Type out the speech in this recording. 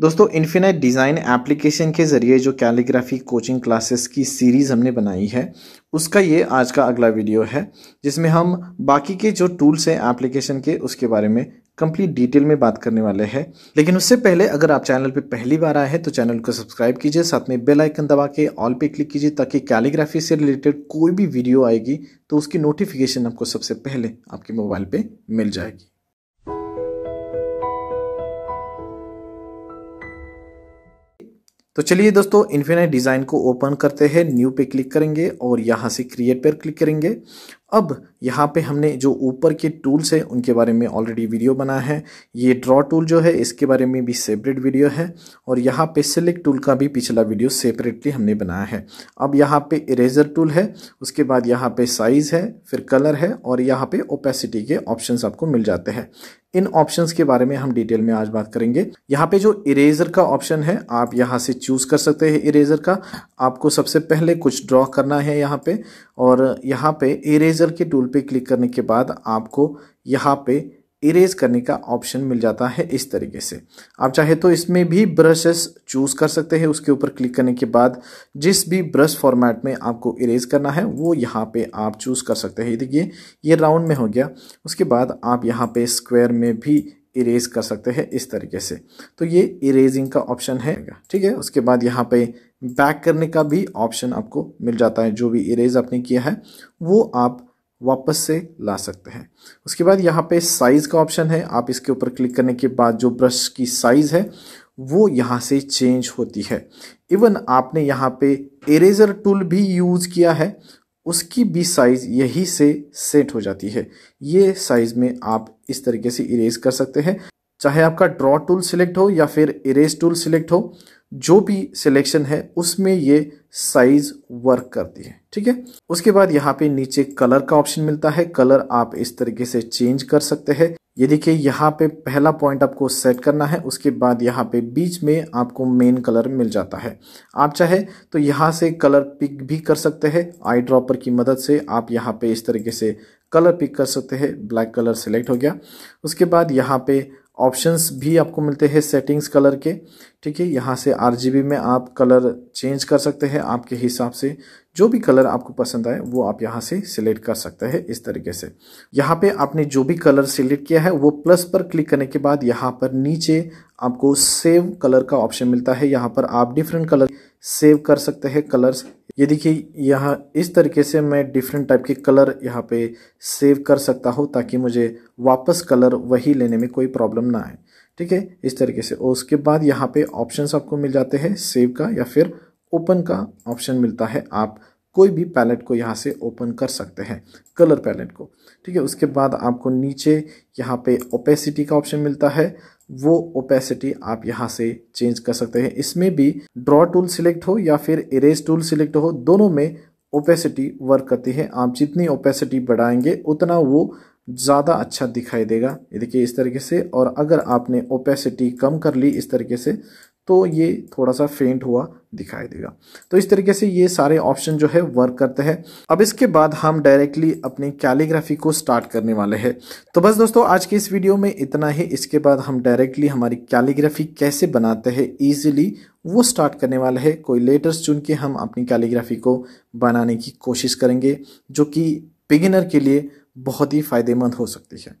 दोस्तों infinite design application के ज़रिए जो कैलीग्राफी कोचिंग क्लासेस की सीरीज़ हमने बनाई है उसका ये आज का अगला वीडियो है जिसमें हम बाकी के जो टूल्स हैं एप्लीकेशन के उसके बारे में कंप्लीट डिटेल में बात करने वाले हैं लेकिन उससे पहले अगर आप चैनल पे पहली बार आए हैं तो चैनल को सब्सक्राइब कीजिए साथ में बेल आइकन दबा के ऑल पे क्लिक कीजिए ताकि कैलीग्राफी से रिलेटेड कोई भी वीडियो आएगी तो उसकी नोटिफिकेशन आपको सबसे पहले आपके मोबाइल पे मिल जाएगी तो चलिए दोस्तों इन्फिनाइट डिज़ाइन को ओपन करते हैं न्यू पे क्लिक करेंगे और यहाँ से क्रिएट पर क्लिक करेंगे अब यहाँ पे हमने जो ऊपर के टूल्स है उनके बारे में ऑलरेडी वीडियो बना है ये ड्रॉ टूल जो है इसके बारे में भी सेपरेट वीडियो है और यहाँ पे सिलेक्ट टूल का भी पिछला वीडियो सेपरेटली हमने बनाया है अब यहाँ पे इरेजर टूल है उसके बाद यहाँ पे साइज़ है फिर कलर है और यहाँ पे ओपेसिटी के ऑप्शन आपको मिल जाते हैं इन ऑप्शन के बारे में हम डिटेल में आज बात करेंगे यहाँ पे जो इरेजर का ऑप्शन है आप यहाँ से चूज़ कर सकते हैं इरेजर का आपको सबसे पहले कुछ ड्रॉ करना है यहाँ पे और यहाँ पे इरेजर इरेजर के टूल पे क्लिक करने के बाद आपको यहाँ पे इरेज करने का ऑप्शन मिल जाता है इस तरीके से आप चाहे तो इसमें भी ब्रशेस चूज़ कर सकते हैं उसके ऊपर क्लिक करने के बाद जिस भी ब्रश फॉर्मेट में आपको इरेज करना है वो यहाँ पे आप चूज़ कर सकते हैं देखिए ये राउंड में हो गया उसके बाद आप यहाँ पे स्क्वायर में भी इरेज कर सकते हैं इस तरीके से तो ये इरेजिंग का ऑप्शन है ठीक है उसके बाद यहाँ पे बैक करने का भी ऑप्शन आपको मिल जाता है जो भी इरेज आपने किया है वो आप वापस से ला सकते हैं उसके बाद यहाँ पे साइज़ का ऑप्शन है आप इसके ऊपर क्लिक करने के बाद जो ब्रश की साइज़ है वो यहाँ से चेंज होती है इवन आपने यहाँ पे इरेजर टूल भी यूज़ किया है उसकी भी साइज़ यही से सेट हो जाती है ये साइज़ में आप इस तरीके से इरेज कर सकते हैं चाहे आपका ड्रॉ टूल सिलेक्ट हो या फिर इरेज टूल सिलेक्ट हो जो भी सिलेक्शन है उसमें ये साइज वर्क करती है ठीक है उसके बाद यहाँ पे नीचे कलर का ऑप्शन मिलता है कलर आप इस तरीके से चेंज कर सकते हैं ये देखिए यहाँ पे पहला पॉइंट आपको सेट करना है उसके बाद यहाँ पे बीच में आपको मेन कलर मिल जाता है आप चाहे तो यहाँ से कलर पिक भी कर सकते हैं आई ड्रॉपर की मदद से आप यहाँ पे इस तरीके से कलर पिक कर सकते हैं ब्लैक कलर सेलेक्ट हो गया उसके बाद यहाँ पे ऑप्शंस भी आपको मिलते हैं सेटिंग्स कलर के ठीक है यहाँ से आर में आप कलर चेंज कर सकते हैं आपके हिसाब से जो भी कलर आपको पसंद आए वो आप यहाँ से सिलेक्ट कर सकते हैं इस तरीके से यहाँ पे आपने जो भी कलर सिलेक्ट किया है वो प्लस पर क्लिक करने के बाद यहाँ पर नीचे आपको सेव कलर का ऑप्शन मिलता है यहाँ पर आप डिफरेंट कलर सेव कर सकते हैं कलर्स ये देखिए यहाँ इस तरीके से मैं डिफरेंट टाइप के कलर यहाँ पे सेव कर सकता हूँ ताकि मुझे वापस कलर वही लेने में कोई प्रॉब्लम ना आए ठीक है इस तरीके से और उसके बाद यहाँ पे ऑप्शंस आपको मिल जाते हैं सेव का या फिर ओपन का ऑप्शन मिलता है आप कोई भी पैलेट को यहाँ से ओपन कर सकते हैं कलर पैलेट को ठीक है उसके बाद आपको नीचे यहाँ पे ओपेसिटी का ऑप्शन मिलता है वो ओपेसिटी आप यहां से चेंज कर सकते हैं इसमें भी ड्रॉ टूल सिलेक्ट हो या फिर इरेज टूल सिलेक्ट हो दोनों में ओपेसिटी वर्क करती है आप जितनी ओपेसिटी बढ़ाएंगे उतना वो ज़्यादा अच्छा दिखाई देगा ये देखिए इस तरीके से और अगर आपने ओपेसिटी कम कर ली इस तरीके से तो ये थोड़ा सा फेंट हुआ दिखाई देगा तो इस तरीके से ये सारे ऑप्शन जो है वर्क करते हैं अब इसके बाद हम डायरेक्टली अपनी कैलीग्राफी को स्टार्ट करने वाले हैं तो बस दोस्तों आज की इस वीडियो में इतना ही इसके बाद हम डायरेक्टली हमारी कैलीग्राफी कैसे बनाते हैं ईजिली वो स्टार्ट करने वाला है कोई लेटर्स चुन के हम अपनी कैलीग्राफी को बनाने की कोशिश करेंगे जो कि बिगिनर के लिए बहुत ही फ़ायदेमंद हो सकती है